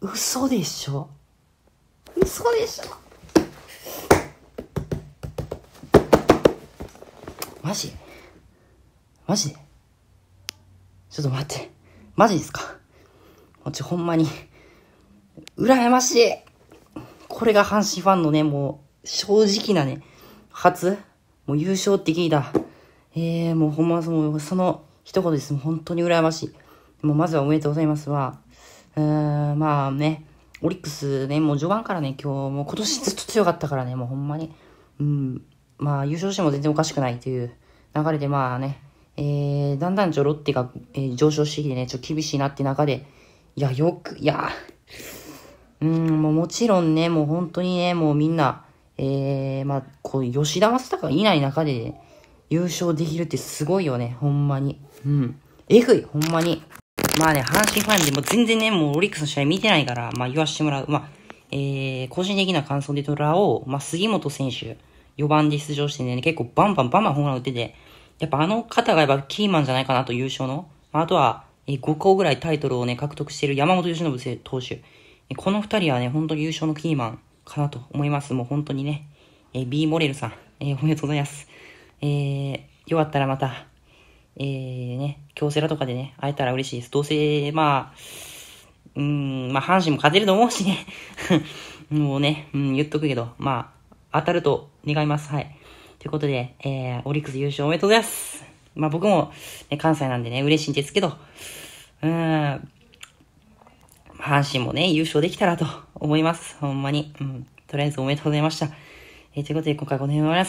嘘でしょ嘘でしょマジマジちょっと待って。マジですかこちほんまに。羨ましいこれが阪神ファンのね、もう、正直なね、初もう優勝って聞いた。ええー、もうほんまその、その一言です。もう本当に羨ましい。もうまずはおめでとうございますわ。うーん、まあね、オリックスね、もう序盤からね、今日、も今年ずっと強かったからね、もうほんまに、うん、まあ優勝しても全然おかしくないという流れで、まあね、えー、だんだんちょロッテが、えー、上昇してきてね、ちょ厳しいなって中で、いや、よく、いや、うん、もうもちろんね、もう本当にね、もうみんな、えー、まあ、こう、吉田正尚がいない中で、ね、優勝できるってすごいよね、ほんまに。うん。えぐい、ほんまに。まあね、阪神ファンでも全然ね、もうオリックスの試合見てないから、まあ言わしてもらう。まあ、えー、個人的な感想でと、ラを、まあ杉本選手、4番で出場してね、結構バンバンバンバンホームラン打ってて、やっぱあの方がやっぱキーマンじゃないかなと優勝の。まあ、あとは、えー、5個ぐらいタイトルをね、獲得している山本由伸投手。この2人はね、本当に優勝のキーマンかなと思います。もう本当にね、えー、B モレルさん、えー、おめでとうございます。えー、よかったらまた、えー、ね、京セラとかでね、会えたら嬉しいです。どうせ、まあ、うん、まあ、阪神も勝てると思うしね。もうね、うん、言っとくけど、まあ、当たると願います。はい。ということで、えー、オリックス優勝おめでとうございます。まあ、僕も、ね、関西なんでね、嬉しいんですけど、うん、阪神もね、優勝できたらと思います。ほんまに。うん、とりあえずおめでとうございました。えー、ということで、今回この辺で終わります。